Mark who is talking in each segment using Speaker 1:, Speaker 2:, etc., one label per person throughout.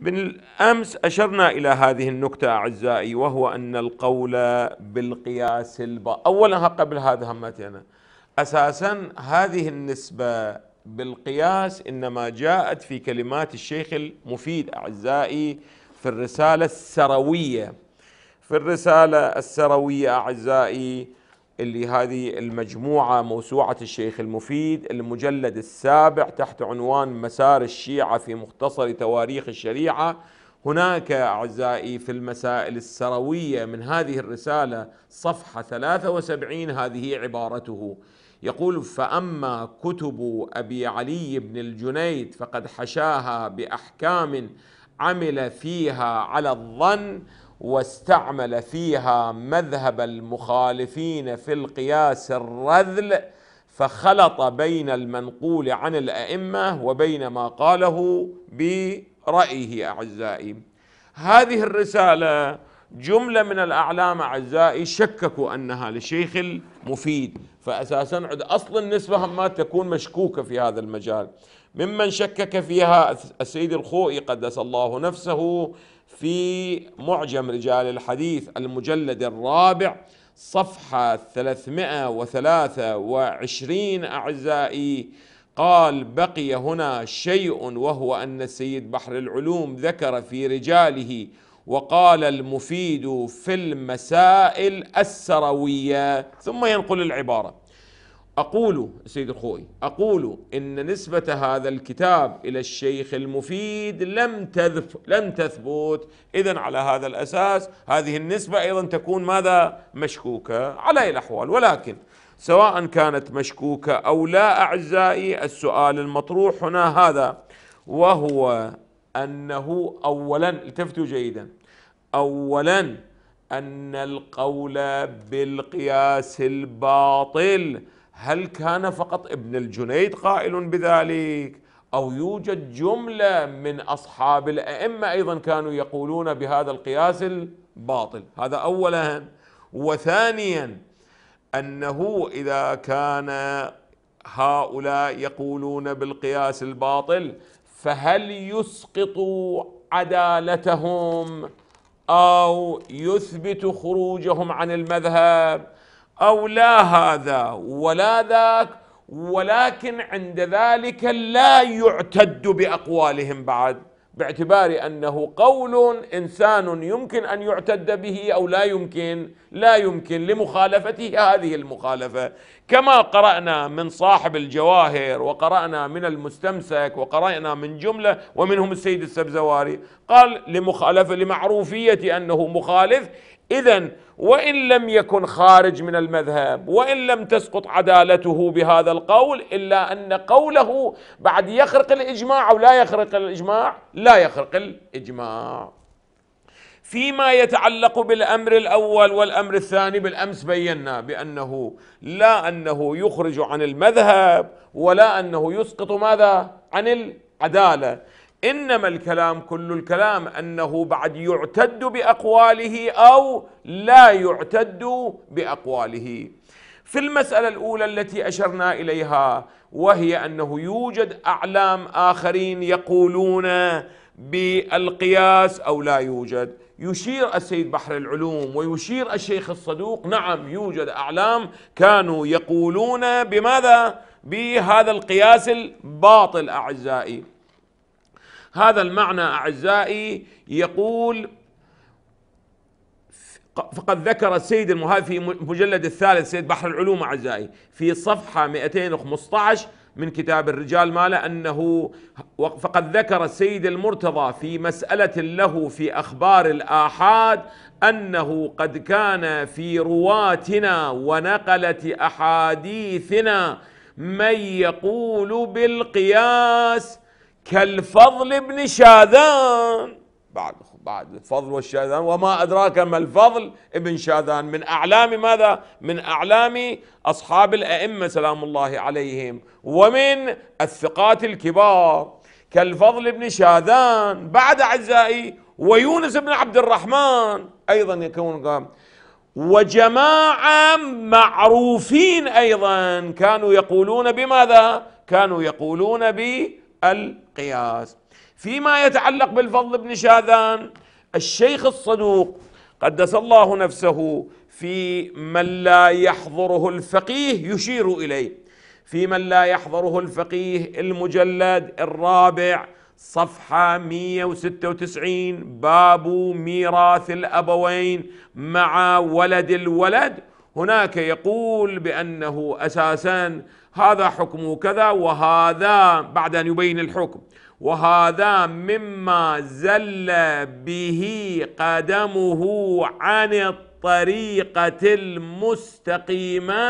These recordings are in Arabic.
Speaker 1: بالامس اشرنا الى هذه النكته اعزائي وهو ان القول بالقياس الب... اولا قبل هذا همتي انا اساسا هذه النسبه بالقياس انما جاءت في كلمات الشيخ المفيد اعزائي في الرساله السرويه في الرساله السرويه اعزائي اللي هذه المجموعة موسوعة الشيخ المفيد المجلد السابع تحت عنوان مسار الشيعة في مختصر تواريخ الشريعة هناك أعزائي في المسائل السروية من هذه الرسالة صفحة 73 هذه عبارته يقول فأما كتب أبي علي بن الجنيد فقد حشاها بأحكام عمل فيها على الظن واستعمل فيها مذهب المخالفين في القياس الرذل فخلط بين المنقول عن الائمه وبين ما قاله برايه اعزائي هذه الرساله جملة من الأعلام أعزائي شككوا أنها لشيخ المفيد فأساسا عد أصل النسبة ما تكون مشكوكة في هذا المجال ممن شكك فيها السيد الخوئي قدس الله نفسه في معجم رجال الحديث المجلد الرابع صفحة 323 أعزائي قال بقي هنا شيء وهو أن السيد بحر العلوم ذكر في رجاله وقال المفيد في المسائل السروية ثم ينقل العبارة أقول سيد الخوي أقول إن نسبة هذا الكتاب إلى الشيخ المفيد لم تذف لم تثبت إذا على هذا الأساس هذه النسبة أيضا تكون ماذا مشكوكة على الأحوال ولكن سواء كانت مشكوكة أو لا أعزائي السؤال المطروح هنا هذا وهو أنه أولا التفتوا جيدا أولا أن القول بالقياس الباطل هل كان فقط ابن الجنيد قائل بذلك أو يوجد جملة من أصحاب الأئمة أيضا كانوا يقولون بهذا القياس الباطل هذا أولا وثانيا أنه إذا كان هؤلاء يقولون بالقياس الباطل فهل يسقط عدالتهم او يثبت خروجهم عن المذهب او لا هذا ولا ذاك ولكن عند ذلك لا يعتد باقوالهم بعد باعتبار انه قول انسان يمكن ان يعتد به او لا يمكن لا يمكن لمخالفته هذه المخالفه كما قرانا من صاحب الجواهر وقرانا من المستمسك وقرانا من جمله ومنهم السيد السبزواري قال لمخالفه لمعروفيه انه مخالف إذا وإن لم يكن خارج من المذهب وإن لم تسقط عدالته بهذا القول إلا أن قوله بعد يخرق الإجماع أو لا يخرق الإجماع لا يخرق الإجماع فيما يتعلق بالأمر الأول والأمر الثاني بالأمس بينا بأنه لا أنه يخرج عن المذهب ولا أنه يسقط ماذا عن العدالة إنما الكلام كل الكلام أنه بعد يعتد بأقواله أو لا يعتد بأقواله في المسألة الأولى التي أشرنا إليها وهي أنه يوجد أعلام آخرين يقولون بالقياس أو لا يوجد يشير السيد بحر العلوم ويشير الشيخ الصدوق نعم يوجد أعلام كانوا يقولون بماذا؟ بهذا القياس الباطل أعزائي هذا المعنى أعزائي يقول فقد ذكر السيد المهاجر في مجلد الثالث سيد بحر العلوم أعزائي في صفحة 215 من كتاب الرجال ماله أنه فقد ذكر السيد المرتضى في مسألة له في أخبار الآحاد أنه قد كان في رواتنا ونقلة أحاديثنا من يقول بالقياس كالفضل بن شاذان بعد بعد الفضل والشاذان وما أدراك ما الفضل ابن شاذان من أعلام ماذا؟ من أعلام أصحاب الأئمة سلام الله عليهم ومن الثقات الكبار كالفضل بن شاذان بعد أعزائي ويونس بن عبد الرحمن أيضا يكون قام وجماعة معروفين أيضا كانوا يقولون بماذا؟ كانوا يقولون ب القياس فيما يتعلق بالفضل بن شاذان الشيخ الصدوق قدس الله نفسه في من لا يحضره الفقيه يشير اليه في من لا يحضره الفقيه المجلد الرابع صفحة 196 باب ميراث الأبوين مع ولد الولد هناك يقول بأنه أساساً هذا حكمه كذا وهذا بعد أن يبين الحكم وهذا مما زل به قدمه عن الطريق الطريقة المستقيمة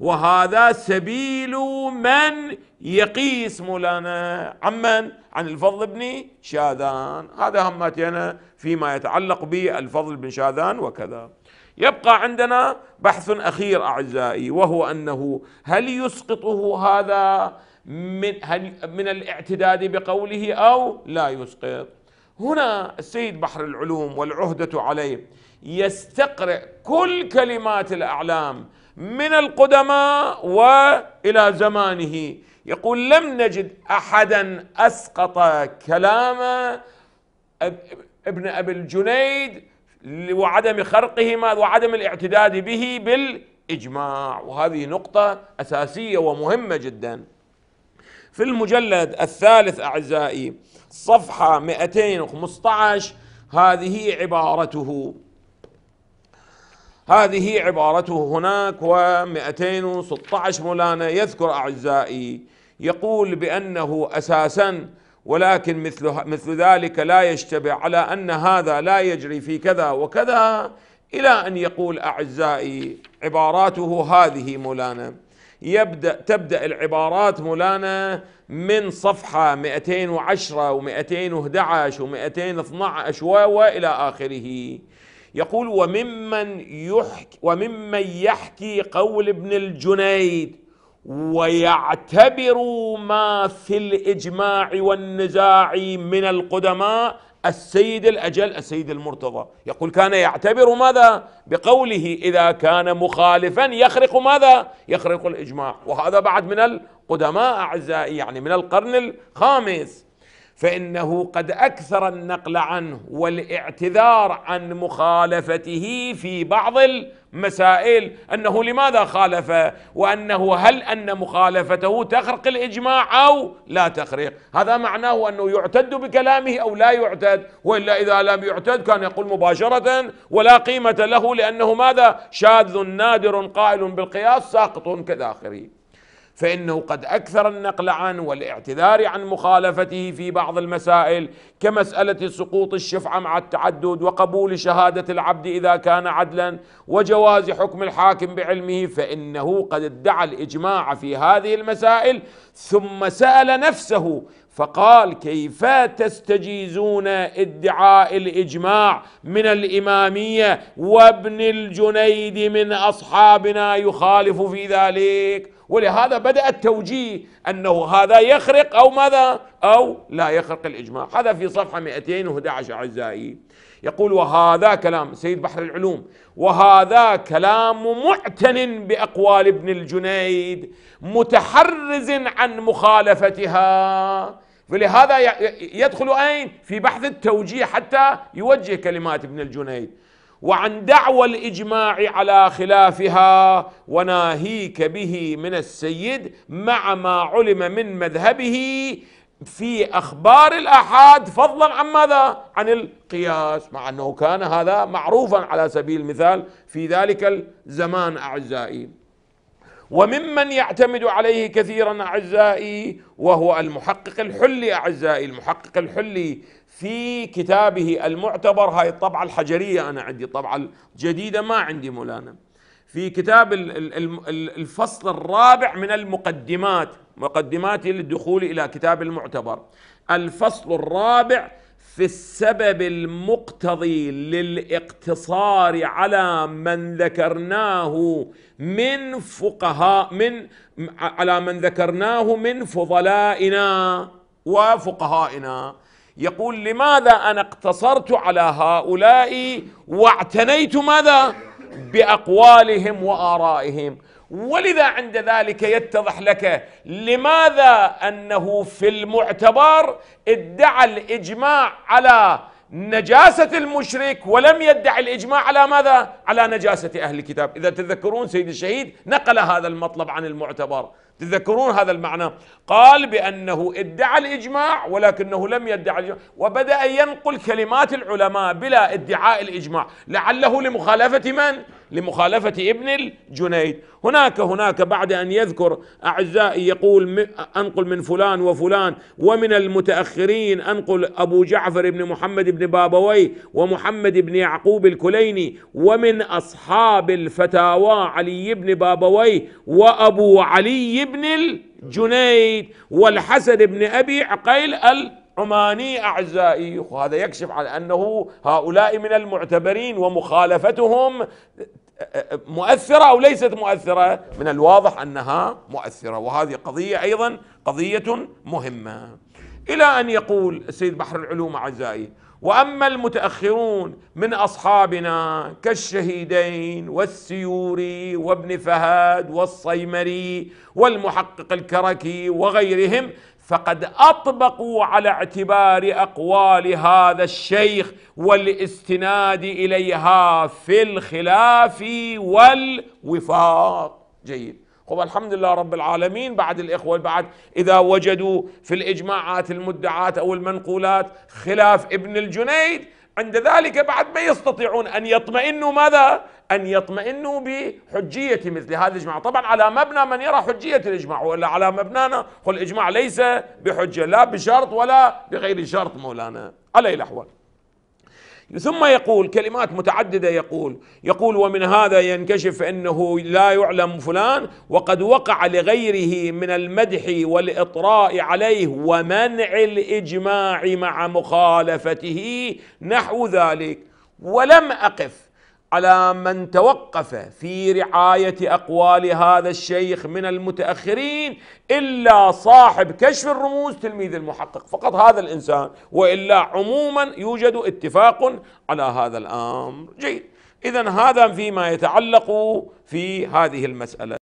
Speaker 1: وهذا سبيل من يقيس مولانا عمن عن الفضل بن شاذان هذا أنا فيما يتعلق بالفضل بن شاذان وكذا يبقى عندنا بحث أخير أعزائي وهو أنه هل يسقطه هذا من, هل من الاعتداد بقوله أو لا يسقط هنا السيد بحر العلوم والعهدة عليه يستقرئ كل كلمات الأعلام من القدماء وإلى زمانه يقول لم نجد أحدا أسقط كلام ابن أبي الجنيد وعدم خرقه وعدم الاعتداد به بالإجماع وهذه نقطة أساسية ومهمة جدا في المجلد الثالث أعزائي صفحة 215 هذه عبارته هذه عبارته هناك و216 مولانا يذكر أعزائي يقول بأنه أساساً ولكن مثل مثل ذلك لا يشتبه على ان هذا لا يجري في كذا وكذا الى ان يقول اعزائي عباراته هذه مولانا يبدا تبدا العبارات مولانا من صفحه 210 و211 و212 والى اخره يقول وممن يحكي وممن يحكي قول ابن الجنيد ويعتبر ما في الإجماع والنزاع من القدماء السيد الأجل السيد المرتضى يقول كان يعتبر ماذا بقوله إذا كان مخالفا يخرق ماذا يخرق الإجماع وهذا بعد من القدماء أعزائي يعني من القرن الخامس فانه قد اكثر النقل عنه والاعتذار عن مخالفته في بعض المسائل انه لماذا خالف وانه هل ان مخالفته تخرق الاجماع او لا تخرق هذا معناه انه يعتد بكلامه او لا يعتد والا اذا لم يعتد كان يقول مباشره ولا قيمه له لانه ماذا شاذ نادر قائل بالقياس ساقط كذا اخره فإنه قد أكثر النقل عنه والاعتذار عن مخالفته في بعض المسائل كمسألة سقوط الشفعة مع التعدد وقبول شهادة العبد إذا كان عدلا وجواز حكم الحاكم بعلمه فإنه قد ادعى الإجماع في هذه المسائل ثم سأل نفسه فقال كيف تستجيزون ادعاء الاجماع من الاماميه وابن الجنيد من اصحابنا يخالف في ذلك ولهذا بدأ التوجيه أنه هذا يخرق أو ماذا أو لا يخرق الإجماع هذا في صفحة 211 أعزائي يقول وهذا كلام سيد بحر العلوم وهذا كلام معتن بأقوال ابن الجنيد متحرز عن مخالفتها فلهذا يدخل أين في بحث التوجيه حتى يوجه كلمات ابن الجنيد وعن دعوى الإجماع على خلافها وناهيك به من السيد مع ما علم من مذهبه في أخبار الأحاد فضلا عن ماذا؟ عن القياس مع أنه كان هذا معروفا على سبيل المثال في ذلك الزمان أعزائي وممن يعتمد عليه كثيرا أعزائي وهو المحقق الحلي أعزائي المحقق الحلي في كتابه المعتبر هاي الطبعة الحجرية أنا عندي طبعة الجديدة ما عندي مولانا في كتاب الفصل الرابع من المقدمات مقدمات للدخول إلى كتاب المعتبر الفصل الرابع في السبب المقتضي للاقتصار على من ذكرناه من فقهاء من على من ذكرناه من فضلائنا وفقهائنا يقول لماذا أنا اقتصرت على هؤلاء واعتنيت ماذا بأقوالهم وآرائهم ولذا عند ذلك يتضح لك لماذا أنه في المعتبر ادعى الإجماع على نجاسة المشرك ولم يدع الإجماع على ماذا؟ على نجاسة أهل الكتاب إذا تذكرون سيد الشهيد نقل هذا المطلب عن المعتبر تذكرون هذا المعنى قال بأنه ادعى الإجماع ولكنه لم يدعى الإجماع وبدأ ينقل كلمات العلماء بلا ادعاء الإجماع لعله لمخالفة من؟ لمخالفة ابن الجنيد هناك هناك بعد أن يذكر أعزائي يقول أنقل من فلان وفلان ومن المتأخرين أنقل أبو جعفر بن محمد بن بابوي ومحمد بن يعقوب الكليني ومن أصحاب الفتاوى علي بن بابوي وأبو علي بن الجنيد والحسن بن أبي عقيل ال عماني أعزائي وهذا يكشف عن أنه هؤلاء من المعتبرين ومخالفتهم مؤثرة أو ليست مؤثرة من الواضح أنها مؤثرة وهذه قضية أيضا قضية مهمة إلى أن يقول السيد بحر العلوم أعزائي وأما المتأخرون من أصحابنا كالشهيدين والسيوري وابن فهد والصيمري والمحقق الكركي وغيرهم فقد اطبقوا على اعتبار اقوال هذا الشيخ والاستناد اليها في الخلاف والوفاق جيد خب الحمد لله رب العالمين بعد الإخوة بعد إذا وجدوا في الإجماعات المدعات أو المنقولات خلاف ابن الجنيد عند ذلك بعد ما يستطيعون أن يطمئنوا ماذا؟ أن يطمئنوا بحجية مثل هذا الإجماع طبعا على مبنى من يرى حجية الإجماع ولا على مبنانا الإجماع ليس بحجة لا بشرط ولا بغير شرط مولانا على الأحوال ثم يقول كلمات متعدده يقول يقول ومن هذا ينكشف انه لا يعلم فلان وقد وقع لغيره من المدح والاطراء عليه ومنع الاجماع مع مخالفته نحو ذلك ولم اقف على من توقف في رعاية أقوال هذا الشيخ من المتأخرين إلا صاحب كشف الرموز تلميذ المحقق فقط هذا الإنسان وإلا عموما يوجد اتفاق على هذا الأمر جيد إذا هذا فيما يتعلق في هذه المسألة